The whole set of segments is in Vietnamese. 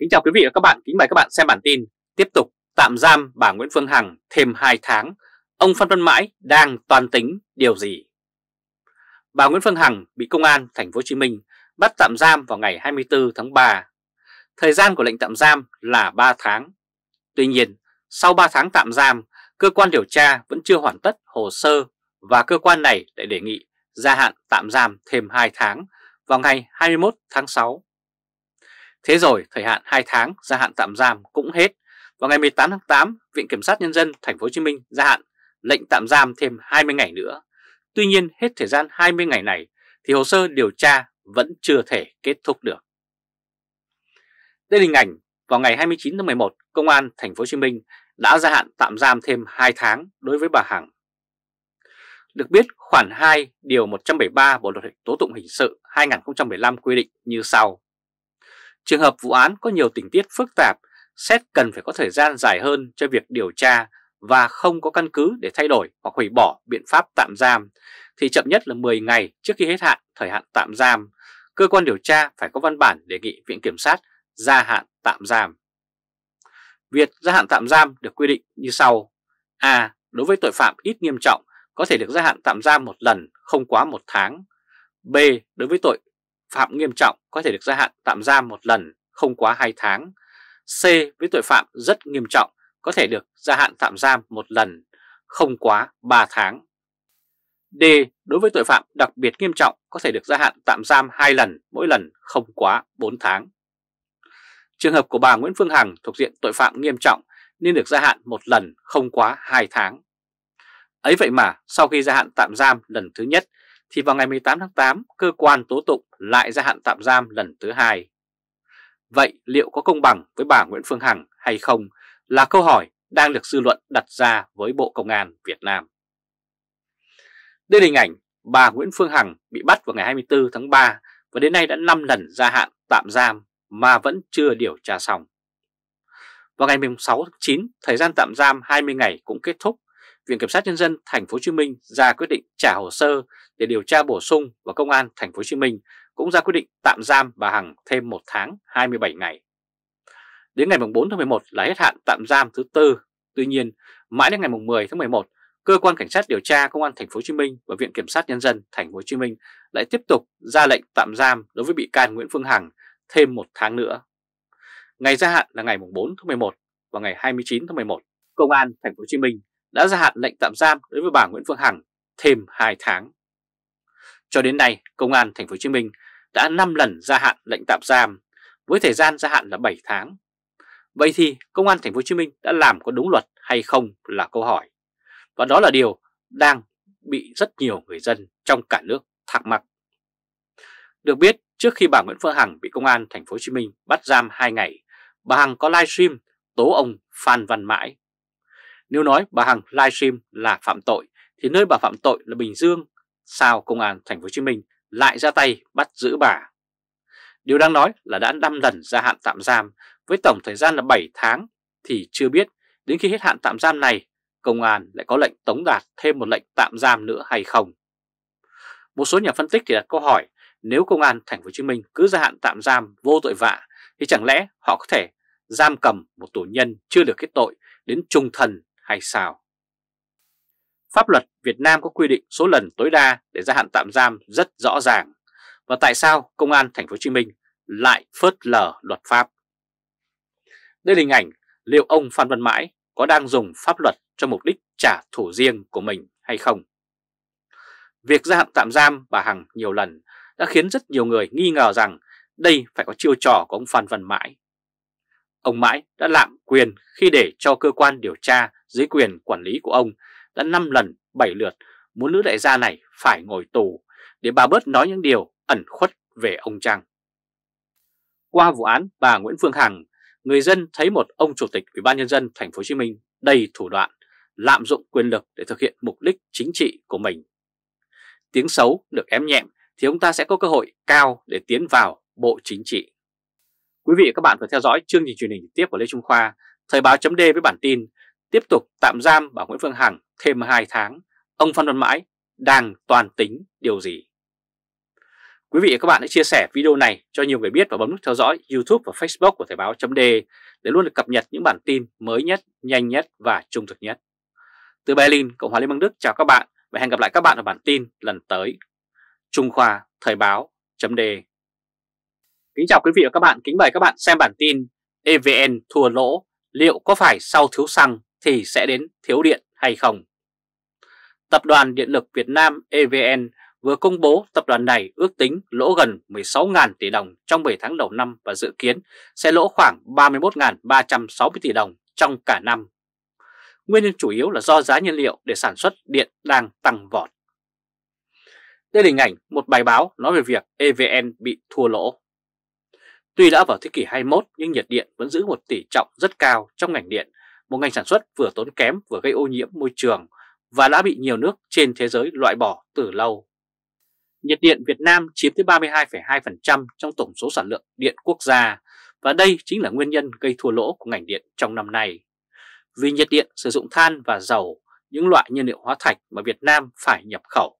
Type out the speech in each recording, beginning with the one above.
Kính chào quý vị và các bạn, kính mời các bạn xem bản tin Tiếp tục tạm giam bà Nguyễn Phương Hằng thêm 2 tháng Ông Phan Văn Mãi đang toàn tính điều gì? Bà Nguyễn Phương Hằng bị công an thành phố Hồ Chí Minh bắt tạm giam vào ngày 24 tháng 3. Thời gian của lệnh tạm giam là 3 tháng. Tuy nhiên, sau 3 tháng tạm giam, cơ quan điều tra vẫn chưa hoàn tất hồ sơ và cơ quan này lại đề nghị gia hạn tạm giam thêm 2 tháng vào ngày 21 tháng 6 Thế rồi thời hạn 2 tháng gia hạn tạm giam cũng hết. Vào ngày 18 tháng 8, Viện Kiểm sát Nhân dân Thành phố Hồ Chí Minh gia hạn lệnh tạm giam thêm 20 ngày nữa. Tuy nhiên hết thời gian 20 ngày này thì hồ sơ điều tra vẫn chưa thể kết thúc được. Đây là hình ảnh vào ngày 29 tháng 11, Công an Thành phố Hồ Chí Minh đã gia hạn tạm giam thêm 2 tháng đối với bà Hằng. Được biết, khoản 2 điều 173 Bộ luật tố tụng hình sự 2015 quy định như sau: Trường hợp vụ án có nhiều tình tiết phức tạp, xét cần phải có thời gian dài hơn cho việc điều tra và không có căn cứ để thay đổi hoặc hủy bỏ biện pháp tạm giam, thì chậm nhất là 10 ngày trước khi hết hạn thời hạn tạm giam, cơ quan điều tra phải có văn bản đề nghị Viện Kiểm sát gia hạn tạm giam. Việc gia hạn tạm giam được quy định như sau. A. Đối với tội phạm ít nghiêm trọng, có thể được gia hạn tạm giam một lần không quá một tháng. B. Đối với tội phạm nghiêm trọng có thể được gia hạn tạm giam một lần không quá 2 tháng. C với tội phạm rất nghiêm trọng có thể được gia hạn tạm giam một lần không quá 3 tháng. D. Đối với tội phạm đặc biệt nghiêm trọng có thể được gia hạn tạm giam 2 lần, mỗi lần không quá 4 tháng. Trường hợp của bà Nguyễn Phương Hằng thuộc diện tội phạm nghiêm trọng nên được gia hạn một lần không quá 2 tháng. Ấy vậy mà sau khi gia hạn tạm giam lần thứ nhất thì vào ngày 18 tháng 8 cơ quan tố tụng lại gia hạn tạm giam lần thứ hai. Vậy liệu có công bằng với bà Nguyễn Phương Hằng hay không là câu hỏi đang được dư luận đặt ra với Bộ Công an Việt Nam. Đây là hình ảnh bà Nguyễn Phương Hằng bị bắt vào ngày 24 tháng 3 và đến nay đã 5 lần gia hạn tạm giam mà vẫn chưa điều tra xong. Vào ngày 6 tháng 9, thời gian tạm giam 20 ngày cũng kết thúc Viện Kiểm sát Nhân dân Thành phố Hồ Chí Minh ra quyết định trả hồ sơ để điều tra bổ sung và Công an Thành phố Hồ Chí Minh cũng ra quyết định tạm giam bà Hằng thêm 1 tháng 27 ngày. Đến ngày 4 tháng 11 là hết hạn tạm giam thứ tư. Tuy nhiên, mãi đến ngày 10 tháng 11, cơ quan cảnh sát điều tra công an thành phố Hồ Chí Minh và viện kiểm sát nhân dân thành phố Hồ Chí Minh lại tiếp tục ra lệnh tạm giam đối với bị can Nguyễn Phương Hằng thêm một tháng nữa. Ngày gia hạn là ngày 4 tháng 11 và ngày 29 tháng 11, công an thành phố Hồ Chí Minh đã gia hạn lệnh tạm giam đối với bà Nguyễn Phương Hằng thêm 2 tháng. Cho đến nay, Công an Thành phố Hồ Chí Minh đã 5 lần gia hạn lệnh tạm giam với thời gian gia hạn là 7 tháng. Vậy thì Công an Thành phố Hồ Chí Minh đã làm có đúng luật hay không là câu hỏi. Và đó là điều đang bị rất nhiều người dân trong cả nước thắc mắc. Được biết, trước khi bà Nguyễn Phương Hằng bị Công an Thành phố Hồ Chí Minh bắt giam 2 ngày, bà Hằng có livestream tố ông Phan Văn Mãi nếu nói bà Hằng livestream là phạm tội thì nơi bà phạm tội là Bình Dương, sao công an thành phố Hồ Chí Minh lại ra tay bắt giữ bà? Điều đang nói là đã 5 lần gia hạn tạm giam với tổng thời gian là 7 tháng thì chưa biết đến khi hết hạn tạm giam này công an lại có lệnh tống đạt thêm một lệnh tạm giam nữa hay không. Một số nhà phân tích thì đặt câu hỏi nếu công an thành phố Hồ Chí Minh cứ gia hạn tạm giam vô tội vạ thì chẳng lẽ họ có thể giam cầm một tù nhân chưa được kết tội đến trung thần hay sao? Pháp luật Việt Nam có quy định số lần tối đa để gia hạn tạm giam rất rõ ràng và tại sao công an thành phố Hồ Chí Minh lại phớt lờ luật pháp? Đây là hình ảnh liệu ông Phan Văn Mãi có đang dùng pháp luật cho mục đích trả thù riêng của mình hay không? Việc gia hạn tạm giam bà Hằng nhiều lần đã khiến rất nhiều người nghi ngờ rằng đây phải có chiêu trò của ông Phan Văn Mãi Ông Mãi đã lạm quyền khi để cho cơ quan điều tra dưới quyền quản lý của ông đã 5 lần 7 lượt muốn nữ đại gia này phải ngồi tù để bà bớt nói những điều ẩn khuất về ông Trang. Qua vụ án bà Nguyễn Phương Hằng, người dân thấy một ông chủ tịch Ủy ban nhân dân thành phố Hồ Chí Minh đầy thủ đoạn, lạm dụng quyền lực để thực hiện mục đích chính trị của mình. Tiếng xấu được ém nhẹm thì ông ta sẽ có cơ hội cao để tiến vào bộ chính trị. Quý vị và các bạn vừa theo dõi chương trình truyền hình trực tiếp của Lê Trung Khoa, Thời báo chấm với bản tin tiếp tục tạm giam bà Nguyễn Phương Hằng thêm 2 tháng, ông Phan Văn Mãi đang toàn tính điều gì? Quý vị và các bạn hãy chia sẻ video này cho nhiều người biết và bấm nút theo dõi YouTube và Facebook của Thời báo chấm để luôn được cập nhật những bản tin mới nhất, nhanh nhất và trung thực nhất. Từ Berlin, Cộng hòa Liên bang Đức chào các bạn và hẹn gặp lại các bạn ở bản tin lần tới. Trung Khoa Thời báo chấm Kính chào quý vị và các bạn, kính mời các bạn xem bản tin EVN thua lỗ, liệu có phải sau thiếu xăng thì sẽ đến thiếu điện hay không? Tập đoàn Điện lực Việt Nam EVN vừa công bố tập đoàn này ước tính lỗ gần 16.000 tỷ đồng trong 7 tháng đầu năm và dự kiến sẽ lỗ khoảng 31.360 tỷ đồng trong cả năm. Nguyên nhân chủ yếu là do giá nhiên liệu để sản xuất điện đang tăng vọt. Đây là hình ảnh một bài báo nói về việc EVN bị thua lỗ. Tuy đã vào thế kỷ 21 nhưng nhiệt điện vẫn giữ một tỷ trọng rất cao trong ngành điện, một ngành sản xuất vừa tốn kém vừa gây ô nhiễm môi trường và đã bị nhiều nước trên thế giới loại bỏ từ lâu. Nhiệt điện Việt Nam chiếm tới 32,2% trong tổng số sản lượng điện quốc gia và đây chính là nguyên nhân gây thua lỗ của ngành điện trong năm nay. Vì nhiệt điện sử dụng than và dầu, những loại nhiên liệu hóa thạch mà Việt Nam phải nhập khẩu.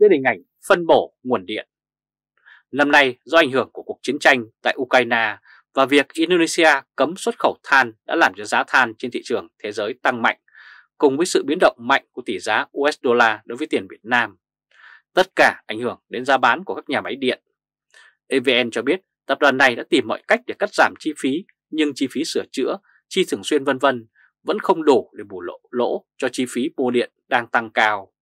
Đây là hình ảnh phân bổ nguồn điện. Năm nay do ảnh hưởng của cuộc chiến tranh tại Ukraine và việc Indonesia cấm xuất khẩu than đã làm cho giá than trên thị trường thế giới tăng mạnh cùng với sự biến động mạnh của tỷ giá USD đối với tiền Việt Nam. Tất cả ảnh hưởng đến giá bán của các nhà máy điện. EVN cho biết tập đoàn này đã tìm mọi cách để cắt giảm chi phí nhưng chi phí sửa chữa, chi thường xuyên vân vân vẫn không đủ để bù lỗ, lỗ cho chi phí mua điện đang tăng cao.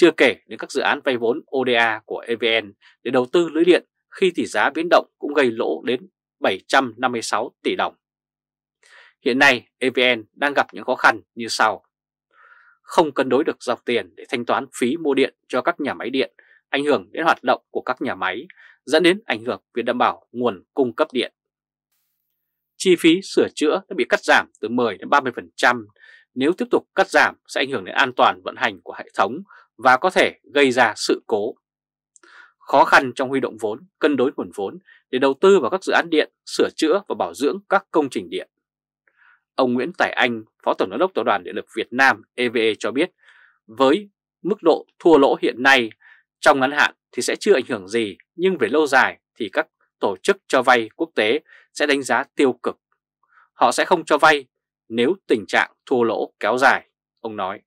Chưa kể đến các dự án vay vốn ODA của EVN để đầu tư lưới điện khi tỷ giá biến động cũng gây lỗ đến 756 tỷ đồng. Hiện nay EVN đang gặp những khó khăn như sau. Không cân đối được dòng tiền để thanh toán phí mua điện cho các nhà máy điện, ảnh hưởng đến hoạt động của các nhà máy, dẫn đến ảnh hưởng việc đảm bảo nguồn cung cấp điện. Chi phí sửa chữa đã bị cắt giảm từ 10 đến 30%, nếu tiếp tục cắt giảm sẽ ảnh hưởng đến an toàn vận hành của hệ thống và có thể gây ra sự cố. Khó khăn trong huy động vốn, cân đối nguồn vốn để đầu tư vào các dự án điện, sửa chữa và bảo dưỡng các công trình điện. Ông Nguyễn Tài Anh, Phó Tổng giám đốc Tập đoàn Điện lực Việt Nam EVE e cho biết, với mức độ thua lỗ hiện nay, trong ngắn hạn thì sẽ chưa ảnh hưởng gì, nhưng về lâu dài thì các tổ chức cho vay quốc tế sẽ đánh giá tiêu cực. Họ sẽ không cho vay nếu tình trạng thua lỗ kéo dài, ông nói.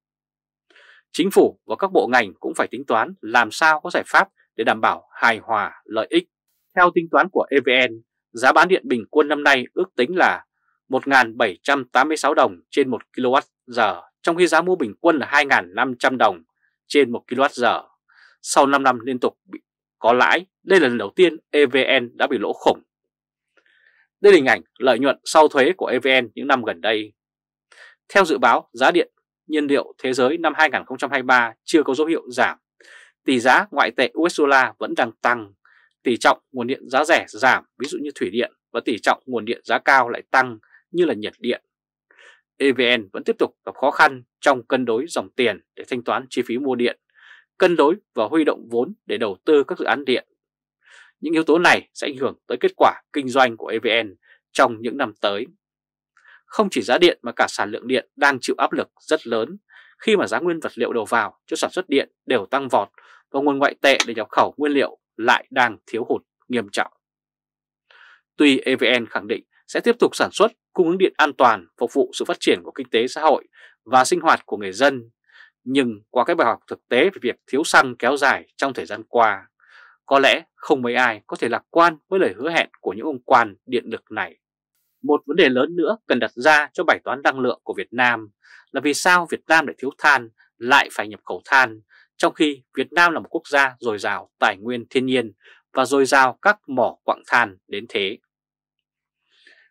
Chính phủ và các bộ ngành cũng phải tính toán làm sao có giải pháp để đảm bảo hài hòa lợi ích. Theo tính toán của EVN, giá bán điện bình quân năm nay ước tính là 1.786 đồng trên 1 kWh, trong khi giá mua bình quân là 2.500 đồng trên 1 kWh. Sau 5 năm liên tục bị có lãi, đây là lần đầu tiên EVN đã bị lỗ khủng. Đây là hình ảnh lợi nhuận sau thuế của EVN những năm gần đây. Theo dự báo, giá điện nhiên liệu thế giới năm 2023 chưa có dấu hiệu giảm, tỷ giá ngoại tệ US dollar vẫn đang tăng, tỷ trọng nguồn điện giá rẻ giảm ví dụ như thủy điện và tỷ trọng nguồn điện giá cao lại tăng như là nhiệt điện. EVN vẫn tiếp tục gặp khó khăn trong cân đối dòng tiền để thanh toán chi phí mua điện, cân đối và huy động vốn để đầu tư các dự án điện. Những yếu tố này sẽ ảnh hưởng tới kết quả kinh doanh của EVN trong những năm tới không chỉ giá điện mà cả sản lượng điện đang chịu áp lực rất lớn khi mà giá nguyên vật liệu đầu vào cho sản xuất điện đều tăng vọt và nguồn ngoại tệ để nhập khẩu nguyên liệu lại đang thiếu hụt nghiêm trọng. Tuy EVN khẳng định sẽ tiếp tục sản xuất cung ứng điện an toàn phục vụ sự phát triển của kinh tế xã hội và sinh hoạt của người dân, nhưng qua các bài học thực tế về việc thiếu xăng kéo dài trong thời gian qua, có lẽ không mấy ai có thể lạc quan với lời hứa hẹn của những ông quan điện lực này. Một vấn đề lớn nữa cần đặt ra cho bài toán năng lượng của Việt Nam là vì sao Việt Nam lại thiếu than, lại phải nhập khẩu than, trong khi Việt Nam là một quốc gia dồi dào tài nguyên thiên nhiên và dồi dào các mỏ quặng than đến thế.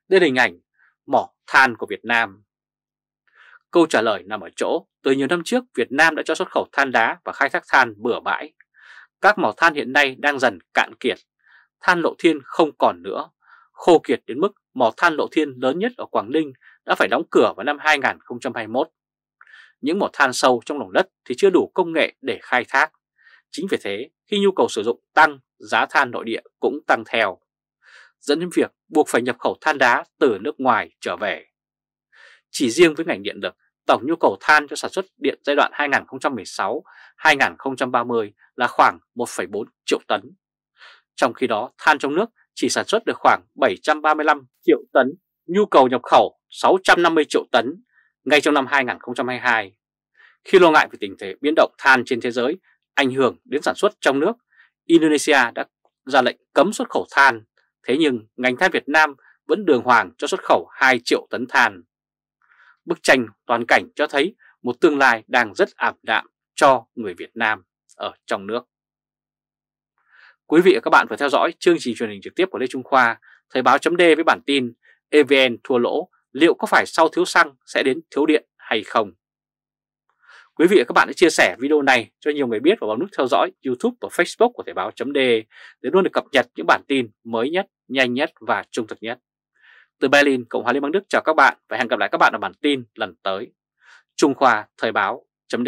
Đây là hình ảnh mỏ than của Việt Nam. Câu trả lời nằm ở chỗ, từ nhiều năm trước Việt Nam đã cho xuất khẩu than đá và khai thác than bừa bãi. Các mỏ than hiện nay đang dần cạn kiệt, than lộ thiên không còn nữa, khô kiệt đến mức mỏ than lộ thiên lớn nhất ở Quảng Ninh đã phải đóng cửa vào năm 2021. Những mỏ than sâu trong lòng đất thì chưa đủ công nghệ để khai thác. Chính vì thế, khi nhu cầu sử dụng tăng, giá than nội địa cũng tăng theo, dẫn đến việc buộc phải nhập khẩu than đá từ nước ngoài trở về. Chỉ riêng với ngành điện lực, tổng nhu cầu than cho sản xuất điện giai đoạn 2016-2030 là khoảng 1,4 triệu tấn. Trong khi đó, than trong nước chỉ sản xuất được khoảng 735 triệu tấn, nhu cầu nhập khẩu 650 triệu tấn ngay trong năm 2022. Khi lo ngại về tình thế biến động than trên thế giới ảnh hưởng đến sản xuất trong nước, Indonesia đã ra lệnh cấm xuất khẩu than, thế nhưng ngành than Việt Nam vẫn đường hoàng cho xuất khẩu 2 triệu tấn than. Bức tranh toàn cảnh cho thấy một tương lai đang rất ảm đạm cho người Việt Nam ở trong nước. Quý vị và các bạn vừa theo dõi chương trình truyền hình trực tiếp của Lê Trung Khoa, Thời báo chấm với bản tin EVN thua lỗ, liệu có phải sau thiếu xăng sẽ đến thiếu điện hay không? Quý vị và các bạn hãy chia sẻ video này cho nhiều người biết và bấm nút theo dõi YouTube và Facebook của Thời báo chấm để luôn được cập nhật những bản tin mới nhất, nhanh nhất và trung thực nhất. Từ Berlin, Cộng hòa Liên bang Đức chào các bạn và hẹn gặp lại các bạn ở bản tin lần tới. Trung Khoa Thời báo chấm